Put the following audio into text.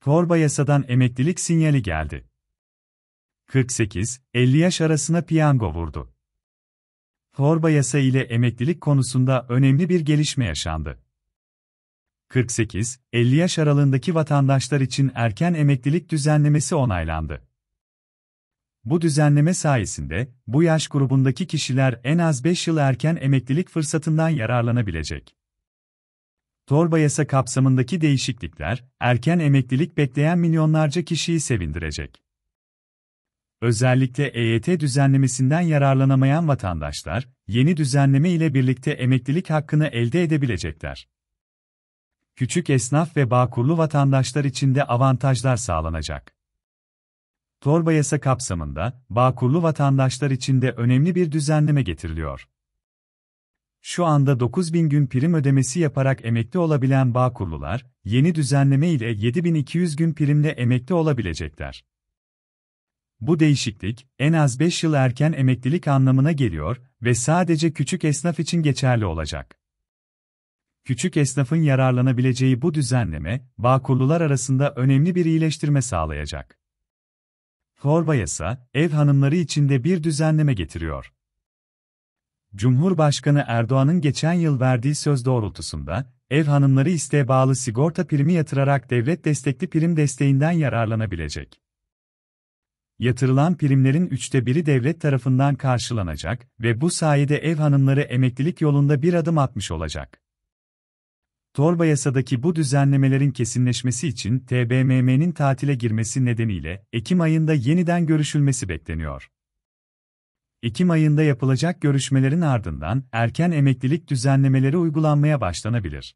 Torba yasadan emeklilik sinyali geldi. 48-50 yaş arasına piyango vurdu. Torba yasa ile emeklilik konusunda önemli bir gelişme yaşandı. 48-50 yaş aralığındaki vatandaşlar için erken emeklilik düzenlemesi onaylandı. Bu düzenleme sayesinde bu yaş grubundaki kişiler en az 5 yıl erken emeklilik fırsatından yararlanabilecek torba yasa kapsamındaki değişiklikler, erken emeklilik bekleyen milyonlarca kişiyi sevindirecek. Özellikle EYT düzenlemesinden yararlanamayan vatandaşlar, yeni düzenleme ile birlikte emeklilik hakkını elde edebilecekler. Küçük esnaf ve bağkurlu vatandaşlar için de avantajlar sağlanacak. Torba yasa kapsamında, bağkurlu vatandaşlar için de önemli bir düzenleme getiriliyor şu anda 9000 gün prim ödemesi yaparak emekli olabilen Bağkurlular, yeni düzenleme ile 7200 gün primle emekli olabilecekler. Bu değişiklik, en az 5 yıl erken emeklilik anlamına geliyor ve sadece küçük esnaf için geçerli olacak. Küçük esnafın yararlanabileceği bu düzenleme, Bağkurlular arasında önemli bir iyileştirme sağlayacak. Torba yasa, ev hanımları için de bir düzenleme getiriyor. Cumhurbaşkanı Erdoğan'ın geçen yıl verdiği söz doğrultusunda, ev hanımları isteğe bağlı sigorta primi yatırarak devlet destekli prim desteğinden yararlanabilecek. Yatırılan primlerin üçte biri devlet tarafından karşılanacak ve bu sayede ev hanımları emeklilik yolunda bir adım atmış olacak. Torba yasadaki bu düzenlemelerin kesinleşmesi için TBMM'nin tatile girmesi nedeniyle Ekim ayında yeniden görüşülmesi bekleniyor. Ekim ayında yapılacak görüşmelerin ardından erken emeklilik düzenlemeleri uygulanmaya başlanabilir.